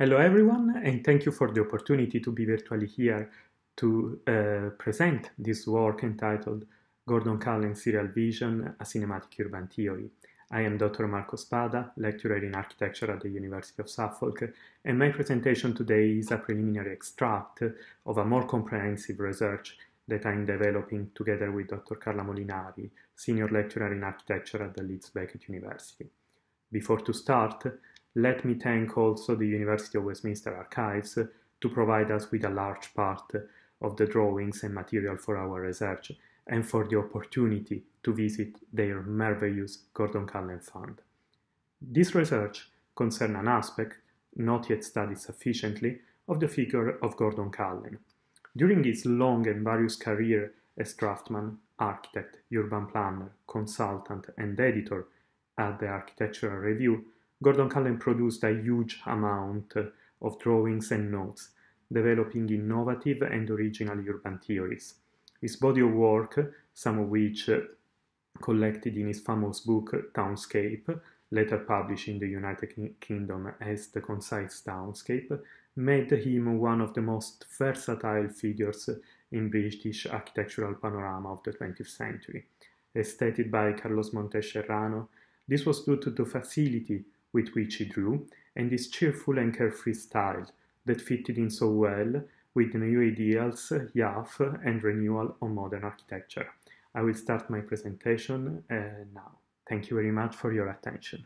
Hello everyone and thank you for the opportunity to be virtually here to uh, present this work entitled Gordon Cullen Serial Vision, A Cinematic Urban Theory. I am Dr. Marco Spada, lecturer in architecture at the University of Suffolk, and my presentation today is a preliminary extract of a more comprehensive research that I'm developing together with Dr. Carla Molinari, senior lecturer in architecture at the Leeds Beckett University. Before to start, let me thank also the University of Westminster Archives to provide us with a large part of the drawings and material for our research and for the opportunity to visit their marvelous Gordon Cullen Fund. This research concerns an aspect, not yet studied sufficiently, of the figure of Gordon Cullen. During his long and various career as draftsman, architect, urban planner, consultant, and editor at the Architectural Review, Gordon Cullen produced a huge amount of drawings and notes, developing innovative and original urban theories. His body of work, some of which uh, collected in his famous book Townscape, later published in the United Kingdom as The Concise Townscape, made him one of the most versatile figures in British architectural panorama of the 20th century. As stated by Carlos Montes Serrano, this was due to the facility with which he drew, and his cheerful and carefree style that fitted in so well with the new ideals, YAF, and renewal of modern architecture. I will start my presentation uh, now. Thank you very much for your attention.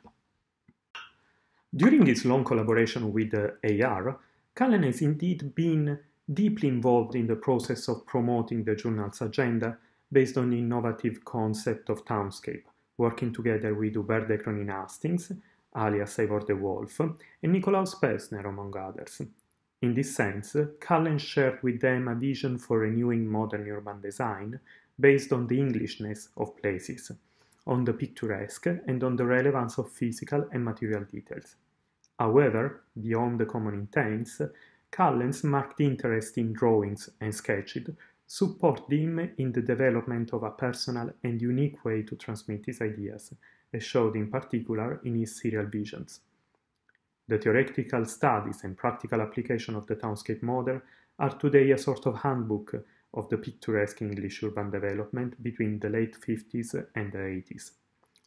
During his long collaboration with uh, AR, Cullen has indeed been deeply involved in the process of promoting the journal's agenda based on the innovative concept of townscape, working together with Hubert de Cronin Hastings alias Ivor the Wolf, and Nikolaus Pessner, among others. In this sense, Cullen shared with them a vision for renewing modern urban design based on the Englishness of places, on the picturesque and on the relevance of physical and material details. However, beyond the common intents, Cullen's marked interest in drawings and sketches supported him in the development of a personal and unique way to transmit his ideas, as showed in particular in his serial visions. The theoretical studies and practical application of the townscape model are today a sort of handbook of the picturesque English urban development between the late 50s and the 80s.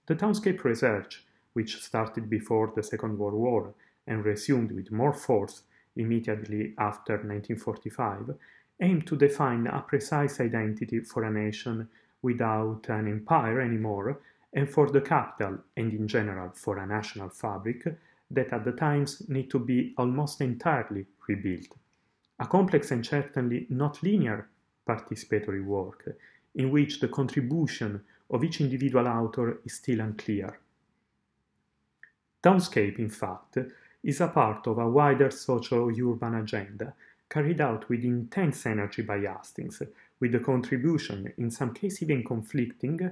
The townscape research, which started before the Second World War and resumed with more force immediately after 1945, aimed to define a precise identity for a nation without an empire anymore, and for the capital, and in general for a national fabric, that at the times need to be almost entirely rebuilt. A complex and certainly not linear participatory work, in which the contribution of each individual author is still unclear. Townscape, in fact, is a part of a wider socio-urban agenda carried out with intense energy by Hastings, with the contribution, in some cases even conflicting,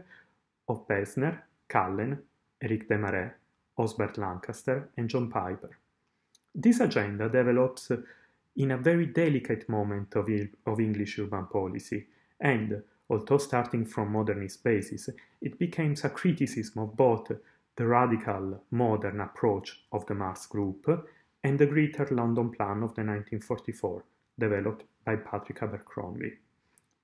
of Besner, Cullen, Eric Desmarais, Osbert Lancaster, and John Piper. This agenda develops in a very delicate moment of, of English urban policy, and, although starting from modernist basis, it becomes a criticism of both the radical modern approach of the Marx Group and the Greater London Plan of the 1944, developed by Patrick Abercrombie.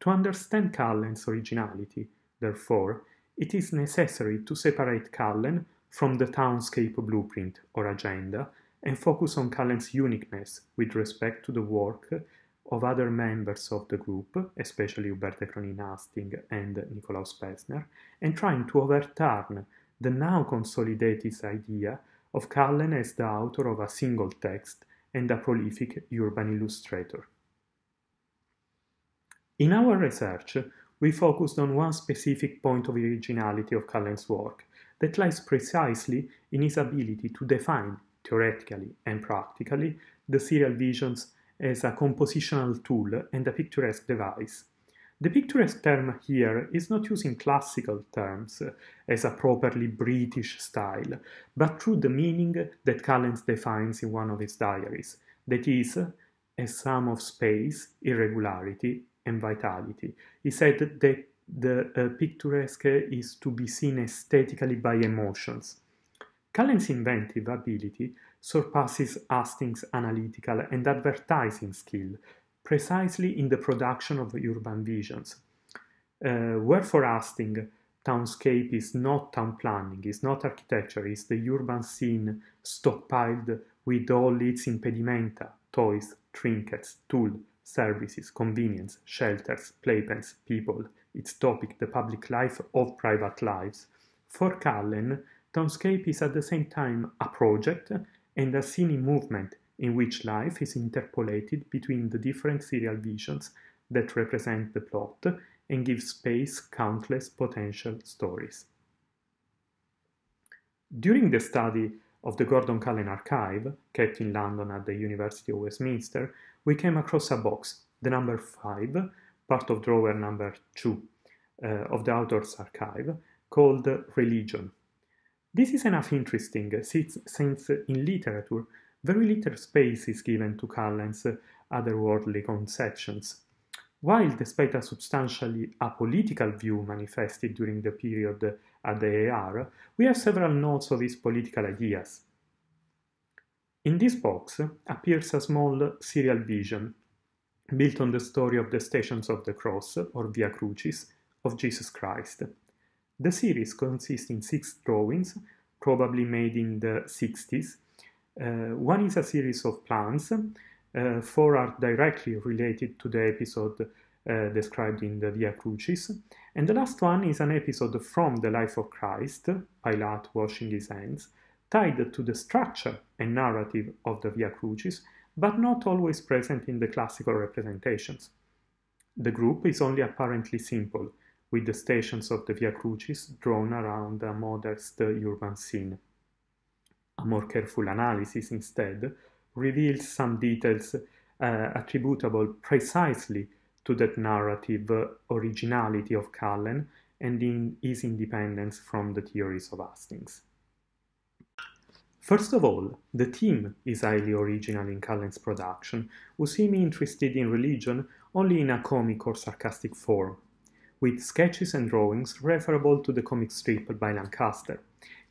To understand Cullen's originality, therefore, it is necessary to separate Cullen from the townscape blueprint or agenda and focus on Cullen's uniqueness with respect to the work of other members of the group, especially Hubert Cronin-Hasting and Nikolaus Pesner, and trying to overturn the now consolidated idea of Cullen as the author of a single text and a prolific urban illustrator. In our research, we focused on one specific point of originality of Cullen's work that lies precisely in his ability to define, theoretically and practically, the serial visions as a compositional tool and a picturesque device. The picturesque term here is not used in classical terms uh, as a properly British style, but through the meaning that Callens defines in one of his diaries, that is, a sum of space, irregularity, and vitality. He said that the uh, picturesque is to be seen aesthetically by emotions. Cullen's inventive ability surpasses Hastings' analytical and advertising skill, precisely in the production of urban visions. Uh, where for Hastings, townscape is not town planning, is not architecture, is the urban scene stockpiled with all its impedimenta, toys, trinkets, tool, services, convenience, shelters, playpens, people, its topic, the public life of private lives. For Cullen, Townscape is at the same time a project and a cine movement in which life is interpolated between the different serial visions that represent the plot and give space countless potential stories. During the study of the Gordon Cullen Archive, kept in London at the University of Westminster, we came across a box, the number 5, part of drawer number 2 uh, of the author's archive, called Religion. This is enough interesting since, since in literature very little space is given to Cullen's otherworldly conceptions. While despite a substantially apolitical view manifested during the period at the AR, we have several notes of his political ideas. In this box appears a small serial vision, built on the story of the Stations of the Cross, or Via Crucis, of Jesus Christ. The series consists in six drawings, probably made in the 60s. Uh, one is a series of plans, uh, four are directly related to the episode uh, described in the Via Crucis. And the last one is an episode from the life of Christ, Pilate washing his hands, tied to the structure and narrative of the Via Crucis, but not always present in the classical representations. The group is only apparently simple, with the stations of the Via Crucis drawn around a modest uh, urban scene. A more careful analysis, instead, reveals some details uh, attributable precisely to that narrative uh, originality of Cullen and in his independence from the theories of Hastings. First of all, the theme is highly original in Cullen's production, who seem interested in religion only in a comic or sarcastic form, with sketches and drawings referable to the comic strip by Lancaster.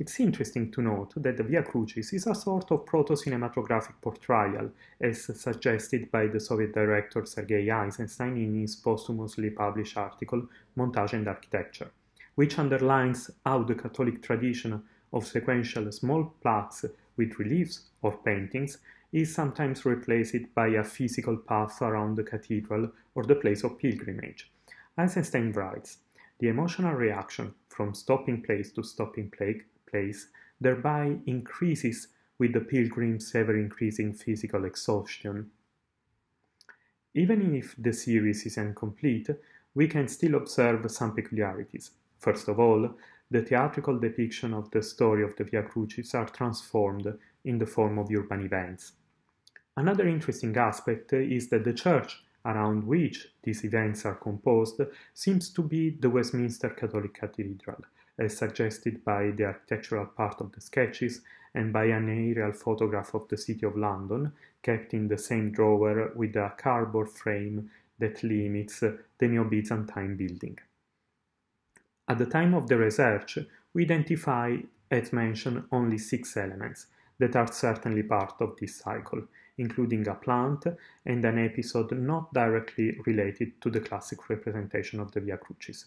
It's interesting to note that the Via Crucis is a sort of proto-cinematographic portrayal, as suggested by the Soviet director Sergei Eisenstein in his posthumously published article Montage and Architecture, which underlines how the Catholic tradition of sequential small plaques with reliefs or paintings is sometimes replaced by a physical path around the cathedral or the place of pilgrimage. Eisenstein writes, the emotional reaction from stopping place to stopping plague place, thereby increases with the pilgrim's ever-increasing physical exhaustion. Even if the series is incomplete, we can still observe some peculiarities. First of all, the theatrical depiction of the story of the Via Crucis are transformed in the form of urban events. Another interesting aspect is that the church around which these events are composed seems to be the Westminster Catholic Cathedral, as suggested by the architectural part of the sketches and by an aerial photograph of the City of London, kept in the same drawer with a cardboard frame that limits the Neo-Byzantine building. At the time of the research, we identify, as mentioned, only six elements that are certainly part of this cycle, including a plant and an episode not directly related to the classic representation of the Via Crucis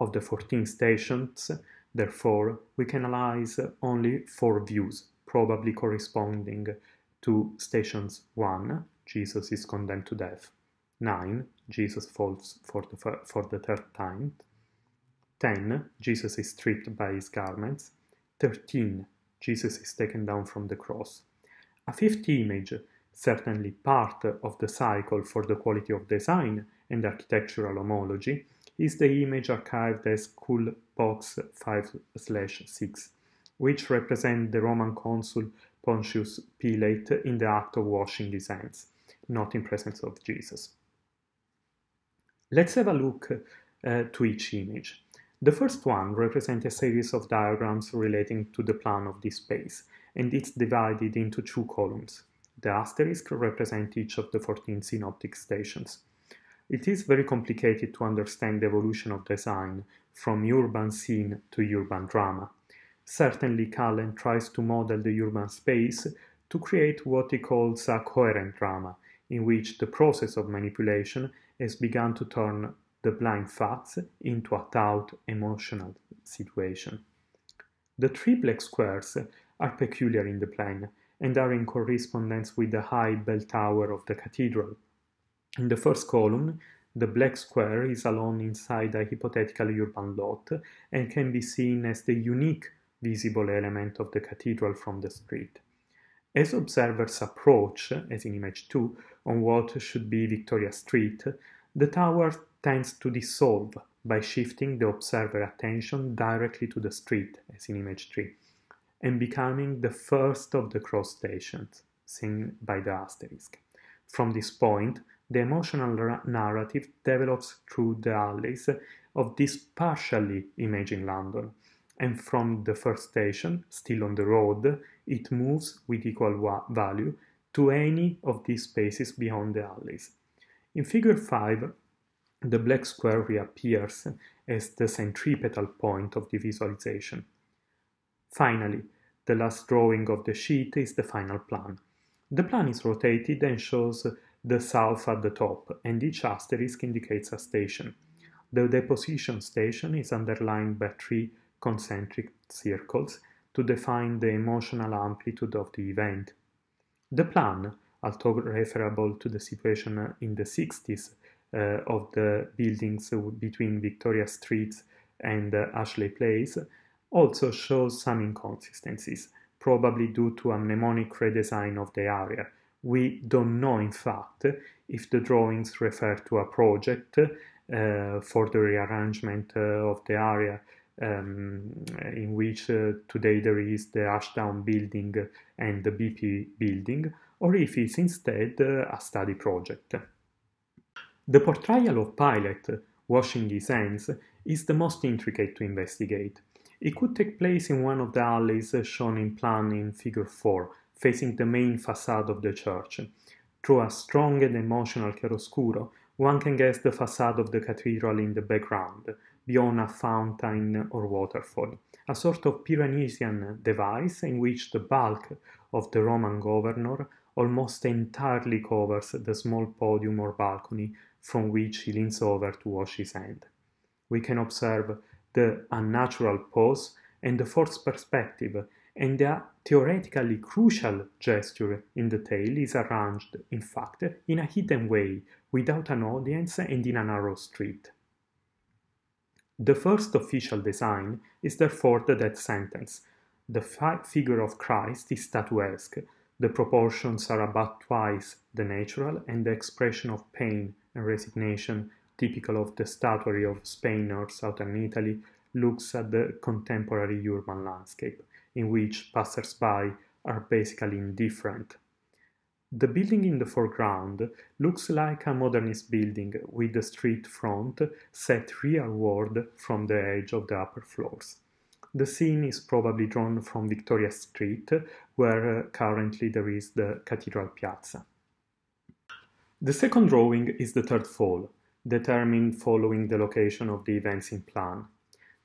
of the 14 stations, therefore, we can analyze only four views, probably corresponding to stations 1, Jesus is condemned to death, 9, Jesus falls for the, for the third time, 10, Jesus is stripped by his garments, 13, Jesus is taken down from the cross. A fifth image, certainly part of the cycle for the quality of design and architectural homology, is the image archived as Coolbox 5-6, which represent the Roman consul Pontius Pilate in the act of washing his hands, not in presence of Jesus. Let's have a look uh, to each image. The first one represents a series of diagrams relating to the plan of this space, and it's divided into two columns. The asterisk represent each of the 14 synoptic stations. It is very complicated to understand the evolution of design from urban scene to urban drama. Certainly, Kallen tries to model the urban space to create what he calls a coherent drama, in which the process of manipulation has begun to turn the blind facts into a taut emotional situation. The triplex squares are peculiar in the plan and are in correspondence with the high bell tower of the cathedral. In the first column, the black square is alone inside a hypothetical urban lot and can be seen as the unique visible element of the cathedral from the street. As observers approach, as in image 2, on what should be Victoria Street, the tower tends to dissolve by shifting the observer attention directly to the street, as in image 3, and becoming the first of the cross stations, seen by the asterisk. From this point, the emotional narrative develops through the alleys of this partially imagined London, and from the first station, still on the road, it moves with equal value to any of these spaces beyond the alleys. In figure 5, the black square reappears as the centripetal point of the visualization. Finally, the last drawing of the sheet is the final plan. The plan is rotated and shows the south at the top, and each asterisk indicates a station. The deposition station is underlined by three concentric circles to define the emotional amplitude of the event. The plan, although referable to the situation in the 60s uh, of the buildings between Victoria Street and uh, Ashley Place, also shows some inconsistencies, probably due to a mnemonic redesign of the area, we don't know, in fact, if the drawings refer to a project uh, for the rearrangement uh, of the area um, in which uh, today there is the Ashdown building and the BP building, or if it's instead uh, a study project. The portrayal of Pilate washing his hands is the most intricate to investigate. It could take place in one of the alleys shown in plan in figure 4, facing the main facade of the church. Through a strong and emotional chiaroscuro, one can guess the facade of the cathedral in the background, beyond a fountain or waterfall, a sort of Pyrenean device in which the bulk of the Roman governor almost entirely covers the small podium or balcony from which he leans over to wash his hand. We can observe the unnatural pose and the forced perspective and a theoretically crucial gesture in the tale is arranged, in fact, in a hidden way, without an audience and in a narrow street. The first official design is therefore the death sentence. The figure of Christ is statuesque, the proportions are about twice the natural, and the expression of pain and resignation, typical of the statuary of Spain or southern Italy, looks at the contemporary urban landscape in which passers-by are basically indifferent. The building in the foreground looks like a modernist building with the street front set rearward from the edge of the upper floors. The scene is probably drawn from Victoria Street, where uh, currently there is the Cathedral Piazza. The second drawing is the third fall, determined following the location of the events in plan.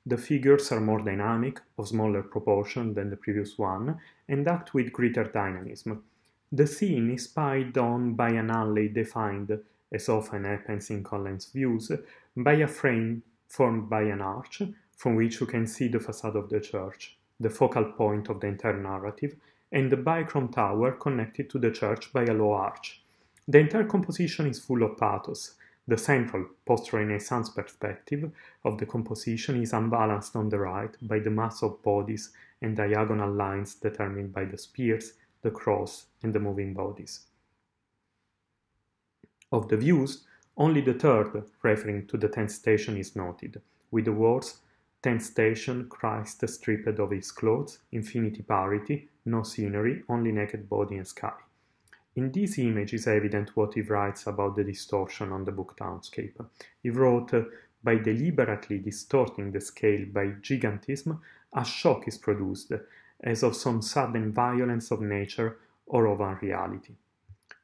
The figures are more dynamic, of smaller proportion than the previous one, and act with greater dynamism. The scene is spied on by an alley defined, as often happens in Collins' views, by a frame formed by an arch, from which you can see the facade of the church, the focal point of the entire narrative, and the bichrome Tower connected to the church by a low arch. The entire composition is full of pathos, the central, post-Renaissance perspective of the composition is unbalanced on the right by the mass of bodies and diagonal lines determined by the spears, the cross, and the moving bodies. Of the views, only the third, referring to the tenth station, is noted, with the words tenth station, Christ stripped of his clothes, infinity parity, no scenery, only naked body and sky. In this image is evident what he writes about the distortion on the book townscape. He wrote, by deliberately distorting the scale by gigantism, a shock is produced, as of some sudden violence of nature or of unreality.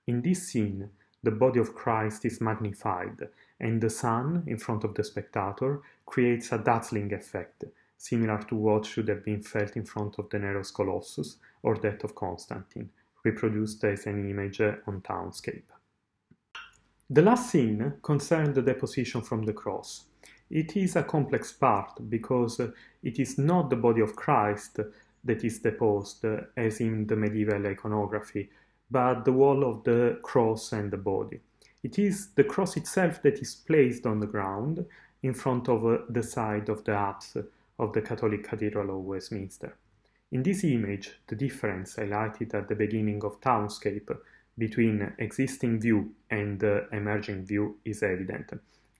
In this scene, the body of Christ is magnified, and the sun, in front of the spectator, creates a dazzling effect, similar to what should have been felt in front of the Nero's Colossus or that of Constantine, reproduced as an image uh, on Townscape. The last scene concerned the deposition from the cross. It is a complex part because it is not the body of Christ that is deposed uh, as in the medieval iconography, but the wall of the cross and the body. It is the cross itself that is placed on the ground in front of uh, the side of the apse of the Catholic Cathedral of Westminster. In this image, the difference highlighted at the beginning of Townscape between existing view and uh, emerging view is evident,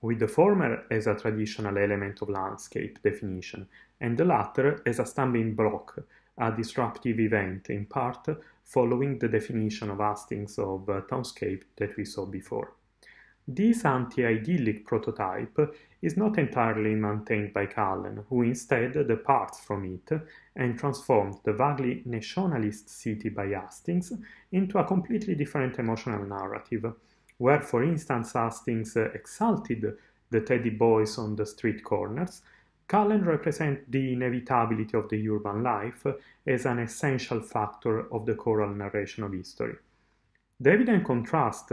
with the former as a traditional element of landscape definition, and the latter as a stumbling block, a disruptive event in part following the definition of Hastings of uh, Townscape that we saw before. This anti-idyllic prototype is not entirely maintained by Cullen, who instead departs from it and transforms the vaguely nationalist city by Hastings into a completely different emotional narrative, where, for instance, Hastings exalted the teddy boys on the street corners, Cullen represents the inevitability of the urban life as an essential factor of the choral narration of history. The evident contrast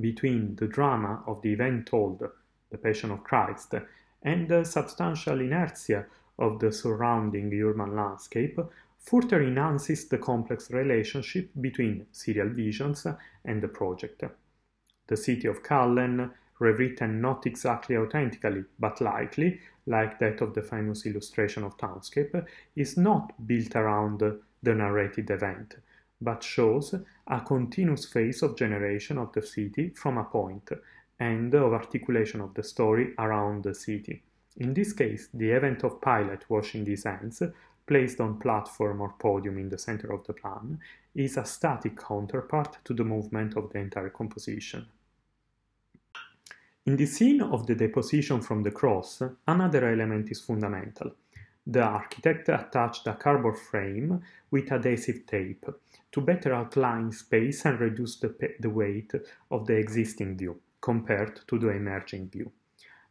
between the drama of the event told, the Passion of Christ, and the substantial inertia of the surrounding urban landscape further enhances the complex relationship between serial visions and the project. The city of Cullen, rewritten not exactly authentically but likely, like that of the famous illustration of Townscape, is not built around the narrated event, but shows a continuous phase of generation of the city from a point and of articulation of the story around the city. In this case, the event of Pilate washing his hands, placed on platform or podium in the center of the plan, is a static counterpart to the movement of the entire composition. In the scene of the deposition from the cross, another element is fundamental – the architect attached a cardboard frame with adhesive tape to better outline space and reduce the, the weight of the existing view compared to the emerging view.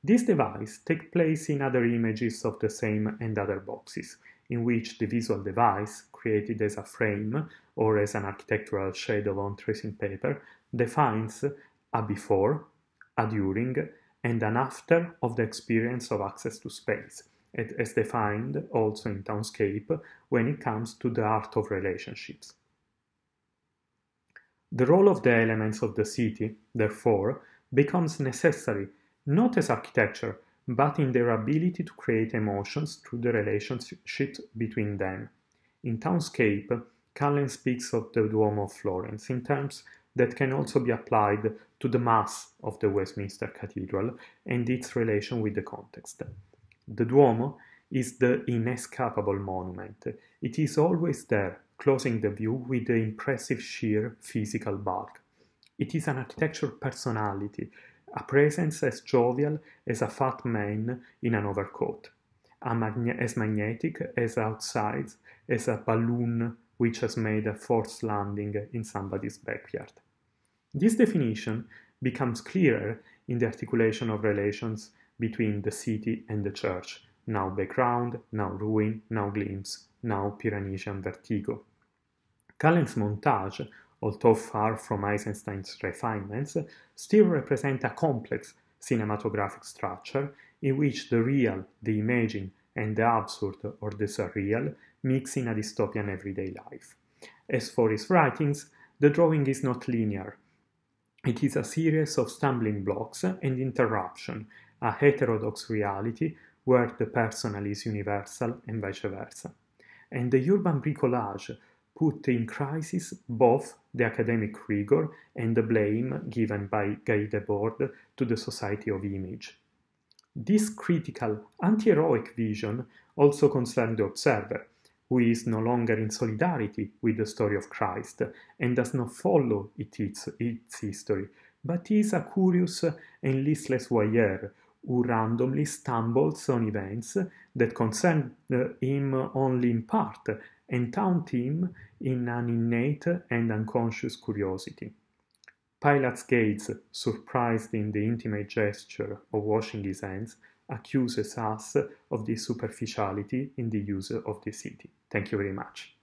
This device takes place in other images of the same and other boxes, in which the visual device, created as a frame or as an architectural shadow on tracing paper, defines a before, a during, and an after of the experience of access to space, as defined also in Townscape when it comes to the art of relationships. The role of the elements of the city, therefore, becomes necessary not as architecture, but in their ability to create emotions through the relationship between them. In Townscape, Cullen speaks of the Duomo of Florence in terms that can also be applied to the mass of the Westminster Cathedral and its relation with the context. The Duomo is the inescapable monument. It is always there, closing the view with the impressive sheer physical bulk. It is an architectural personality, a presence as jovial as a fat man in an overcoat, magne as magnetic as outside as a balloon which has made a forced landing in somebody's backyard. This definition becomes clearer in the articulation of relations between the city and the church, now background, now ruin, now glimpse, now Piranesian vertigo. Kallen's montage, although far from Eisenstein's refinements, still represent a complex cinematographic structure in which the real, the imagined, and the absurd or the surreal mix in a dystopian everyday life. As for his writings, the drawing is not linear. It is a series of stumbling blocks and interruption, a heterodox reality where the personal is universal and vice versa. And the urban bricolage put in crisis both the academic rigor and the blame given by Guy Debord to the society of image. This critical, anti-heroic vision also concerned the observer, who is no longer in solidarity with the story of Christ and does not follow its, its history, but is a curious and listless voyeur who randomly stumbles on events that concern uh, him only in part and taunt him in an innate and unconscious curiosity. Pilate's gaze, surprised in the intimate gesture of washing his hands, accuses us of the superficiality in the use of the city. Thank you very much.